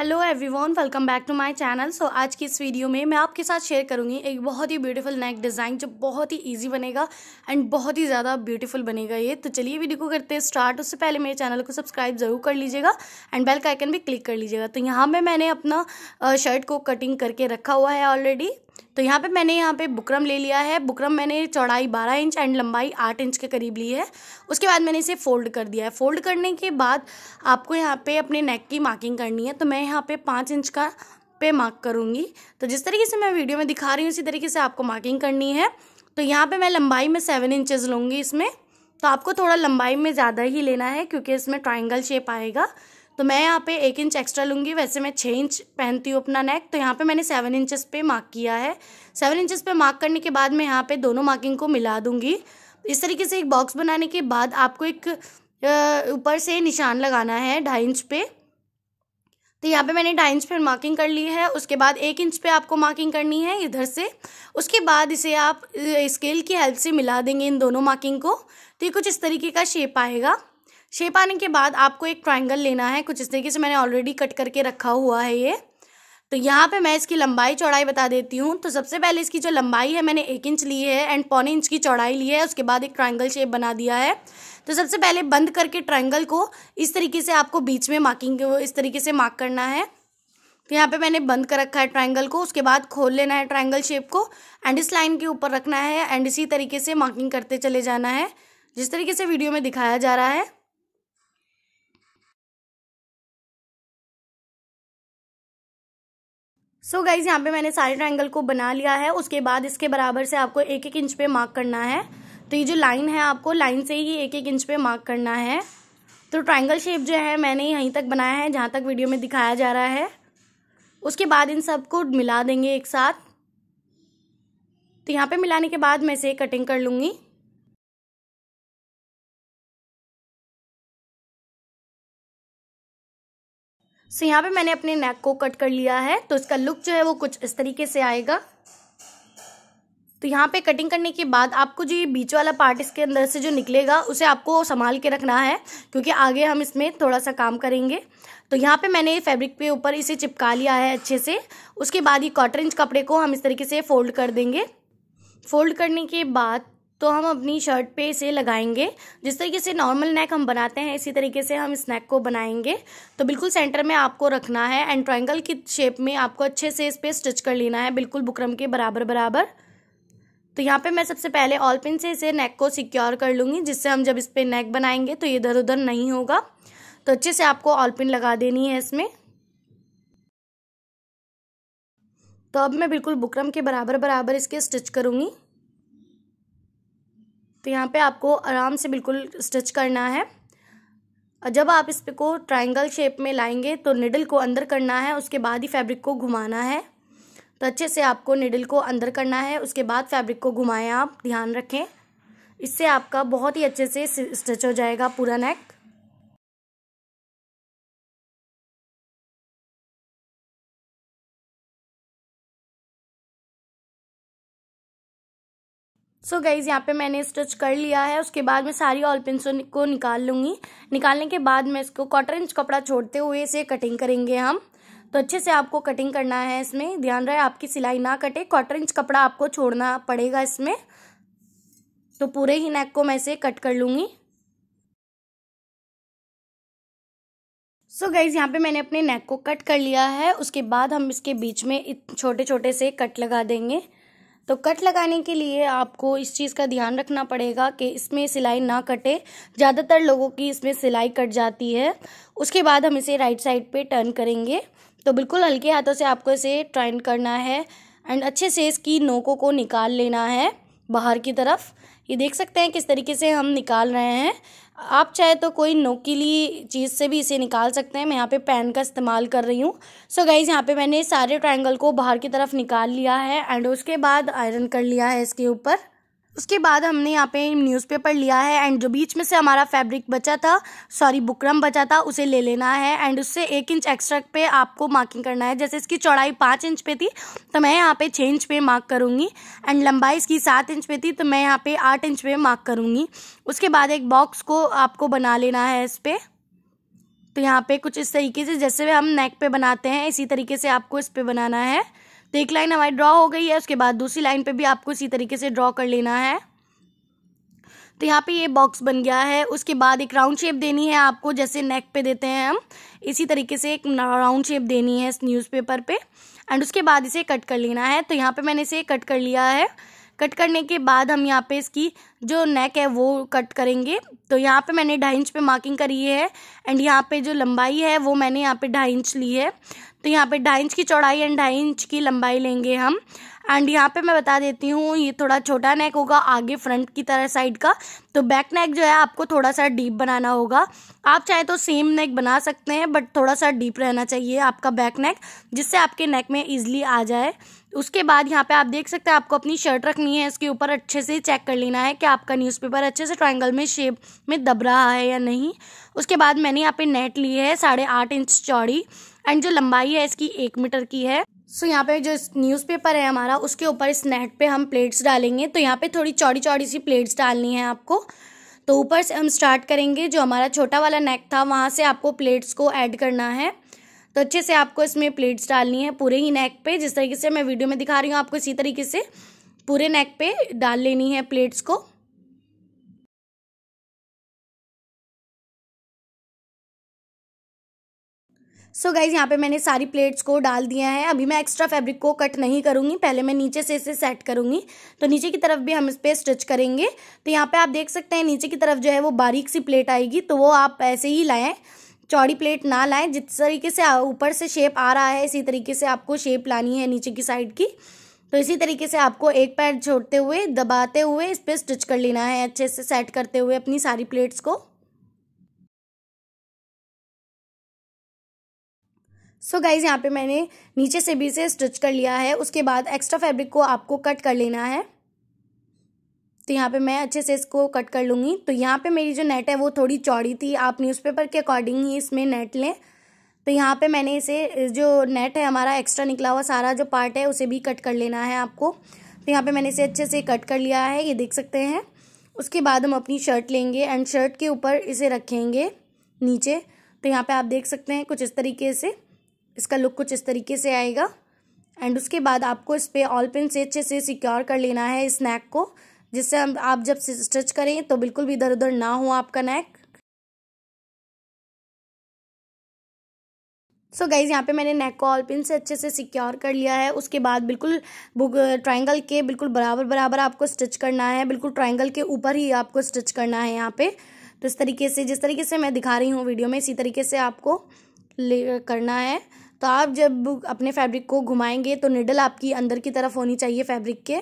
hello everyone welcome back to my channel so आज की इस वीडियो में मैं आपके साथ शेयर करूंगी एक बहुत ही ब्यूटीफुल नेक डिज़ाइन जो बहुत ही इजी बनेगा एंड बहुत ही ज़्यादा ब्यूटीफुल बनेगा ये तो चलिए वीडियो को करते हैं स्टार्ट उससे पहले मेरे चैनल को सब्सक्राइब जरूर कर लीजिएगा एंड बेल का आइकन भी क्लिक कर लीजिएगा तो यहाँ पर मैंने अपना शर्ट को कटिंग करके रखा हुआ है ऑलरेडी तो यहाँ पे मैंने यहाँ पे बुकरम ले लिया है बुकरम मैंने चौड़ाई 12 इंच एंड लंबाई 8 इंच के करीब ली है उसके बाद मैंने इसे फोल्ड कर दिया है फोल्ड करने के बाद आपको यहाँ पे अपने नेक की मार्किंग करनी है तो मैं यहाँ पे पाँच इंच का पे मार्क करूँगी तो जिस तरीके से मैं वीडियो में दिखा रही हूँ उसी तरीके से आपको मार्किंग करनी है तो यहाँ पर मैं लंबाई में सेवन इंचज़ लूँगी इसमें तो आपको थोड़ा लंबाई में ज़्यादा ही लेना है क्योंकि इसमें ट्राइंगल शेप आएगा तो मैं यहाँ पे एक इंच एक्स्ट्रा लूँगी वैसे मैं छः इंच पहनती हूँ अपना नेक तो यहाँ पे मैंने सेवन इंचेस पे मार्क किया है सेवन इंचेस पे मार्क करने के बाद मैं यहाँ पे दोनों मार्किंग को मिला दूँगी इस तरीके से एक बॉक्स बनाने के बाद आपको एक ऊपर से निशान लगाना है ढाई इंच पे तो यहाँ पे मैंने ढाई इंच पर मार्किंग कर ली है उसके बाद एक इंच पे आपको मार्किंग करनी है इधर से उसके बाद इसे आप स्केल की हेल्प से मिला देंगे इन दोनों मार्किंग को तो ये कुछ इस तरीके का शेप आएगा शेप आने के बाद आपको एक ट्राइंगल लेना है कुछ इस तरीके से मैंने ऑलरेडी कट करके रखा हुआ है ये तो यहाँ पे मैं इसकी लंबाई चौड़ाई बता देती हूँ तो सबसे पहले इसकी जो लंबाई है मैंने एक इंच ली है एंड पौने इंच की चौड़ाई ली है उसके बाद एक ट्राइंगल शेप बना दिया है तो सबसे पहले बंद करके ट्राइंगल को इस तरीके से आपको बीच में मार्किंग इस तरीके से मार्क करना है तो यहाँ पे मैंने बंद कर रखा है ट्राइंगल को उसके बाद खोल लेना है ट्राइंगल शेप को एंड इस लाइन के ऊपर रखना है एंड इसी तरीके से मार्किंग करते चले जाना है जिस तरीके से वीडियो में दिखाया जा रहा है सो so गाइज यहाँ पे मैंने सारे ट्राइंगल को बना लिया है उसके बाद इसके बराबर से आपको एक एक इंच पे मार्क करना है तो ये जो लाइन है आपको लाइन से ही एक एक इंच पे मार्क करना है तो ट्राइंगल शेप जो है मैंने यहीं तक बनाया है जहाँ तक वीडियो में दिखाया जा रहा है उसके बाद इन सबको मिला देंगे एक साथ तो यहाँ पे मिलाने के बाद मैं इसे कटिंग कर लूँगी सो यहाँ पे मैंने अपने नेक को कट कर लिया है तो इसका लुक जो है वो कुछ इस तरीके से आएगा तो यहाँ पे कटिंग करने के बाद आपको जो ये बीच वाला पार्ट इसके अंदर से जो निकलेगा उसे आपको संभाल के रखना है क्योंकि आगे हम इसमें थोड़ा सा काम करेंगे तो यहाँ पे मैंने ये फैब्रिक पे ऊपर इसे चिपका लिया है अच्छे से उसके बाद ये कॉटन कपड़े को हम इस तरीके से फोल्ड कर देंगे फोल्ड करने के बाद तो हम अपनी शर्ट पे इसे लगाएंगे जिस तरीके से नॉर्मल नेक हम बनाते हैं इसी तरीके से हम इस नेक को बनाएंगे तो बिल्कुल सेंटर में आपको रखना है एंड ट्राइंगल की शेप में आपको अच्छे से इस पर स्टिच कर लेना है बिल्कुल बुकरम के बराबर बराबर तो यहाँ पे मैं सबसे पहले ऑल पिन से इसे नेक को सिक्योर कर लूँगी जिससे हम जब इस पर नेक बनाएंगे तो इधर उधर नहीं होगा तो अच्छे से आपको ऑल पिन लगा देनी है इसमें तो अब मैं बिल्कुल बुकरम के बराबर बराबर इसके स्टिच करूँगी तो यहाँ पे आपको आराम से बिल्कुल स्टिच करना है जब आप इस पे को ट्रायंगल शेप में लाएंगे तो निडल को अंदर करना है उसके बाद ही फैब्रिक को घुमाना है तो अच्छे से आपको निडल को अंदर करना है उसके बाद फैब्रिक को घुमाएं आप ध्यान रखें इससे आपका बहुत ही अच्छे से स्टिच हो जाएगा पूरा नेक सो गाइज यहाँ पे मैंने स्टिच कर लिया है उसके बाद मैं सारी ऑल पिंसों को निकाल लूँगी निकालने के बाद मैं इसको क्वार्टर इंच कपड़ा छोड़ते हुए इसे कटिंग करेंगे हम तो अच्छे से आपको कटिंग करना है इसमें ध्यान रहे आपकी सिलाई ना कटे क्वार्टर इंच कपड़ा आपको छोड़ना पड़ेगा इसमें तो पूरे ही नेक को मैं इसे कट कर लूँगी सो so गाइज यहाँ पे मैंने अपने नेक को कट कर लिया है उसके बाद हम इसके बीच में छोटे छोटे से कट लगा देंगे तो कट लगाने के लिए आपको इस चीज़ का ध्यान रखना पड़ेगा कि इसमें सिलाई ना कटे ज़्यादातर लोगों की इसमें सिलाई कट जाती है उसके बाद हम इसे राइट साइड पे टर्न करेंगे तो बिल्कुल हल्के हाथों से आपको इसे ट्राइन करना है एंड अच्छे से इसकी नोकों को निकाल लेना है बाहर की तरफ ये देख सकते हैं किस तरीके से हम निकाल रहे हैं आप चाहे तो कोई नोकीली चीज़ से भी इसे निकाल सकते हैं मैं यहाँ पे पेन का इस्तेमाल कर रही हूँ सो गाइज यहाँ पे मैंने सारे ट्रायंगल को बाहर की तरफ निकाल लिया है एंड उसके बाद आयरन कर लिया है इसके ऊपर उसके बाद हमने यहाँ पे न्यूज़पेपर लिया है एंड जो बीच में से हमारा फैब्रिक बचा था सॉरी बुकरम बचा था उसे ले लेना है एंड उससे एक इंच एक्स्ट्रा पे आपको मार्किंग करना है जैसे इसकी चौड़ाई पाँच इंच पे थी तो मैं यहाँ पे छः इंच पे मार्क करूँगी एंड लंबाई इसकी सात इंच पे थी तो मैं यहाँ पे आठ इंच पे मार्क करूँगी उसके बाद एक बॉक्स को आपको बना लेना है इस पर तो यहाँ पे कुछ इस तरीके से जैसे हम नेक पे बनाते हैं इसी तरीके से आपको इस पर बनाना है तो एक लाइन हमारी ड्रॉ हो गई है उसके बाद दूसरी लाइन पे भी आपको इसी तरीके से ड्रॉ कर लेना है तो यहाँ पे ये बॉक्स बन गया है उसके बाद एक राउंड शेप देनी है आपको जैसे नेक पे देते हैं हम इसी तरीके से एक राउंड शेप देनी है इस न्यूज़पेपर पे एंड उसके बाद इसे कट कर लेना है तो यहाँ पे मैंने इसे कट कर लिया है कट करने के बाद हम यहाँ पे इसकी जो नेक है वो कट करेंगे तो यहाँ पे मैंने ढाई इंच पे मार्किंग करी है एंड यहाँ पे जो लंबाई है वो मैंने यहाँ पे ढाई इंच ली है तो यहाँ पे ढाई इंच की चौड़ाई एंड ढाई इंच की लंबाई लेंगे हम एंड यहाँ पे मैं बता देती हूँ ये थोड़ा छोटा नेक होगा आगे फ्रंट की तरह साइड का तो बैक नेक जो है आपको थोड़ा सा डीप बनाना होगा आप चाहे तो सेम नेक बना सकते हैं बट थोड़ा सा डीप रहना चाहिए आपका बैक नेक जिससे आपके नेक में इजली आ जाए उसके बाद यहाँ पे आप देख सकते हैं आपको अपनी शर्ट रखनी है इसके ऊपर अच्छे से चेक कर लेना है कि आपका न्यूज़पेपर अच्छे से ट्रायंगल में शेप में दब रहा है या नहीं उसके बाद मैंने यहाँ पे नेट ली है साढ़े आठ इंच चौड़ी एंड जो लंबाई है इसकी एक मीटर की है सो so, यहाँ पे जो न्यूज़पेपर है हमारा उसके ऊपर इस नेट पे हम प्लेट्स डालेंगे तो यहाँ पे थोड़ी चौड़ी चौड़ी सी प्लेट्स डालनी है आपको तो ऊपर से हम स्टार्ट करेंगे जो हमारा छोटा वाला नेक था वहाँ से आपको प्लेट्स को ऐड करना है तो अच्छे से आपको इसमें प्लेट्स डालनी है पूरे ही नेक पे जिस तरीके से मैं वीडियो में दिखा रही हूँ आपको इसी तरीके से पूरे नेक पे डाल लेनी है प्लेट्स को सो so गाइज़ यहाँ पे मैंने सारी प्लेट्स को डाल दिया है अभी मैं एक्स्ट्रा फैब्रिक को कट नहीं करूँगी पहले मैं नीचे से इसे सेट करूँगी तो नीचे की तरफ भी हम इस पर स्टिच करेंगे तो यहाँ पे आप देख सकते हैं नीचे की तरफ जो है वो बारीक सी प्लेट आएगी तो वो आप ऐसे ही लाएँ चौड़ी प्लेट ना लाएँ जिस तरीके से ऊपर से शेप आ रहा है इसी तरीके से आपको शेप लानी है नीचे की साइड की तो इसी तरीके से आपको एक पैर छोड़ते हुए दबाते हुए इस पर स्टिच कर लेना है अच्छे से सेट करते हुए अपनी सारी प्लेट्स को सो so गाइज यहाँ पे मैंने नीचे से भी से स्टिच कर लिया है उसके बाद एक्स्ट्रा फैब्रिक को आपको कट कर लेना है तो यहाँ पे मैं अच्छे से इसको कट कर लूँगी तो यहाँ पे मेरी जो नेट है वो थोड़ी चौड़ी थी आप न्यूज़पेपर के अकॉर्डिंग ही इसमें नेट लें तो यहाँ पे मैंने इसे जो नेट है हमारा एक्स्ट्रा निकला हुआ सारा जो पार्ट है उसे भी कट कर लेना है आपको तो यहाँ पे मैंने इसे अच्छे से कट कर लिया है ये देख सकते हैं उसके बाद हम अपनी शर्ट लेंगे एंड शर्ट के ऊपर इसे रखेंगे नीचे तो यहाँ पर आप देख सकते हैं कुछ इस तरीके से इसका लुक कुछ इस तरीके से आएगा एंड उसके बाद आपको इस पर ऑल पिन से अच्छे से सिक्योर कर लेना है इस नेक को जिससे हम आप जब स्टिच करें तो बिल्कुल भी इधर उधर ना हो आपका नेक सो गाइज़ यहाँ पे मैंने नेक को ऑल पिन से अच्छे से सिक्योर कर लिया है उसके बाद बिल्कुल ट्रायंगल के बिल्कुल बराबर बराबर आपको स्टिच करना है बिल्कुल ट्रायंगल के ऊपर ही आपको स्टिच करना है यहाँ पे तो इस तरीके से जिस तरीके से मैं दिखा रही हूँ वीडियो में इसी तरीके से आपको ले करना है तो आप जब अपने फैब्रिक को घुमाएंगे तो निडल आपकी अंदर की तरफ होनी चाहिए फैब्रिक के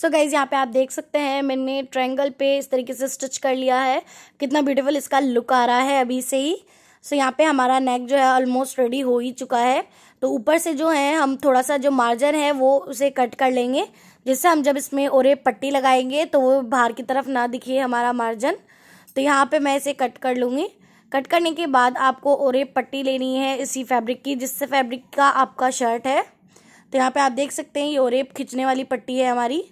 सो so गाइज यहाँ पे आप देख सकते हैं मैंने ट्रायंगल पे इस तरीके से स्टिच कर लिया है कितना ब्यूटीफुल इसका लुक आ रहा है अभी से ही सो so यहाँ पे हमारा नेक जो है ऑलमोस्ट रेडी हो ही चुका है तो ऊपर से जो है हम थोड़ा सा जो मार्जर है वो उसे कट कर लेंगे जिससे हम जब इसमें और पट्टी लगाएंगे तो वो बाहर की तरफ ना दिखे हमारा मार्जिन तो यहाँ पे मैं इसे कट कर लूँगी कट करने के बाद आपको और पट्टी लेनी है इसी फैब्रिक की जिससे फैब्रिक का आपका शर्ट है तो यहाँ पे आप देख सकते हैं ये और खींचने वाली पट्टी है हमारी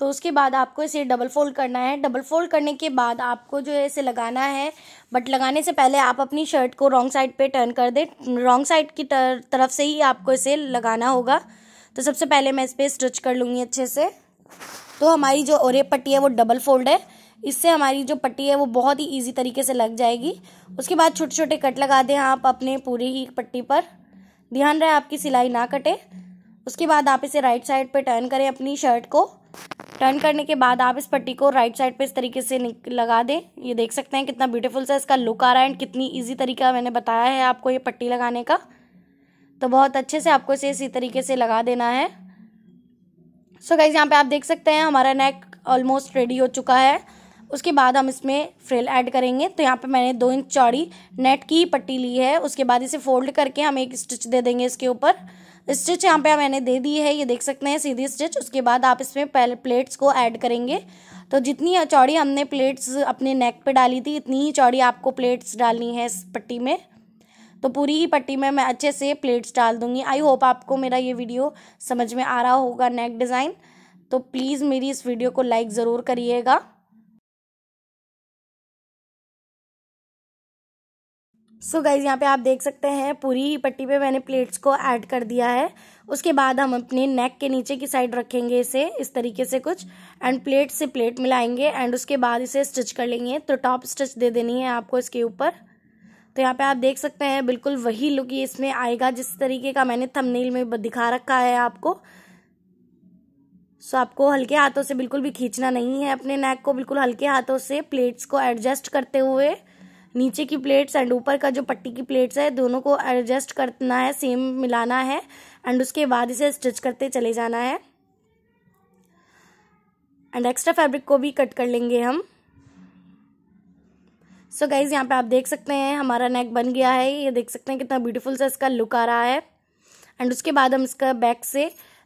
तो उसके बाद आपको इसे डबल फोल्ड करना है डबल फोल्ड करने के बाद आपको जो है इसे लगाना है बट लगाने से पहले आप अपनी शर्ट को रॉन्ग साइड पे टर्न कर दें रॉन्ग साइड की तर, तरफ से ही आपको इसे लगाना होगा तो सबसे पहले मैं इस पर स्टिच कर लूँगी अच्छे से तो हमारी जो ओरे पट्टी है वो डबल फोल्ड है इससे हमारी जो पट्टी है वो बहुत ही इजी तरीके से लग जाएगी उसके बाद छोटे छोटे कट लगा दें आप अपने पूरी ही पट्टी पर ध्यान रहे आपकी सिलाई ना कटे उसके बाद आप इसे राइट साइड पर टर्न करें अपनी शर्ट को टर्न करने के बाद आप इस पट्टी को राइट साइड पे इस तरीके से लगा दें ये देख सकते हैं कितना ब्यूटीफुल सा इसका लुक आ रहा है एंड कितनी इजी तरीका मैंने बताया है आपको ये पट्टी लगाने का तो बहुत अच्छे से आपको इसे इसी तरीके से लगा देना है सो गाइज यहाँ पे आप देख सकते हैं हमारा नेक ऑलमोस्ट रेडी हो चुका है उसके बाद हम इसमें फ्रिल ऐड करेंगे तो यहाँ पे मैंने दो इंच चौड़ी नेट की पट्टी ली है उसके बाद इसे फोल्ड करके हम एक स्टिच दे देंगे इसके ऊपर स्टिच यहाँ पे मैंने दे दी है ये देख सकते हैं सीधी स्टिच उसके बाद आप इसमें पहले प्लेट्स को ऐड करेंगे तो जितनी चौड़ी हमने प्लेट्स अपने नेक पे डाली थी इतनी ही चौड़ी आपको प्लेट्स डालनी है इस पट्टी में तो पूरी ही पट्टी में मैं अच्छे से प्लेट्स डाल दूंगी आई होप आपको मेरा ये वीडियो समझ में आ रहा होगा नेक डिज़ाइन तो प्लीज़ मेरी इस वीडियो को लाइक ज़रूर करिएगा सो so गाइज यहाँ पे आप देख सकते हैं पूरी ही पट्टी पे मैंने प्लेट्स को ऐड कर दिया है उसके बाद हम अपने नेक के नीचे की साइड रखेंगे इसे इस तरीके से कुछ एंड प्लेट से प्लेट मिलाएंगे एंड उसके बाद इसे स्टिच कर लेंगे तो टॉप स्टिच दे देनी है आपको इसके ऊपर तो यहाँ पे आप देख सकते हैं बिल्कुल वही लुक ही इसमें आएगा जिस तरीके का मैंने थंबनेल में दिखा रखा है आपको सो आपको हल्के हाथों से बिल्कुल भी खींचना नहीं है अपने नेक को बिल्कुल हल्के हाथों से प्लेट्स को एडजस्ट करते हुए नीचे की प्लेट्स एंड ऊपर का जो पट्टी की प्लेट्स है दोनों को एडजस्ट करना है सेम मिलाना है एंड उसके बाद इसे स्टिच करते चले जाना है एंड एक्स्ट्रा फैब्रिक को भी कट कर लेंगे हम सो गाइज यहाँ पे आप देख सकते हैं हमारा नेक बन गया है ये देख सकते हैं कितना ब्यूटीफुल सा इसका लुक आ रहा है एंड उसके बाद हम इसका बैक से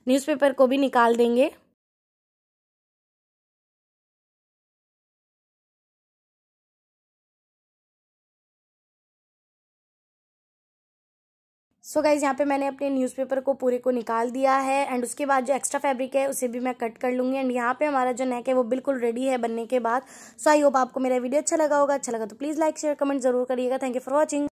न्यूज़पेपर को भी निकाल देंगे सो so गाइज़ यहाँ पे मैंने अपने न्यूज़पेपर को पूरे को निकाल दिया है एंड उसके बाद जो एक्स्ट्रा फैब्रिक है उसे भी मैं कट कर लूँगी एंड यहाँ पे हमारा जो नेक है वो बिल्कुल रेडी है बनने के बाद सो आई होप आपको मेरा वीडियो अच्छा लगा होगा अच्छा लगा तो प्लीज़ लाइक शेयर कमेंट जरूर करिएगा थैंक यू फॉर वॉचिंग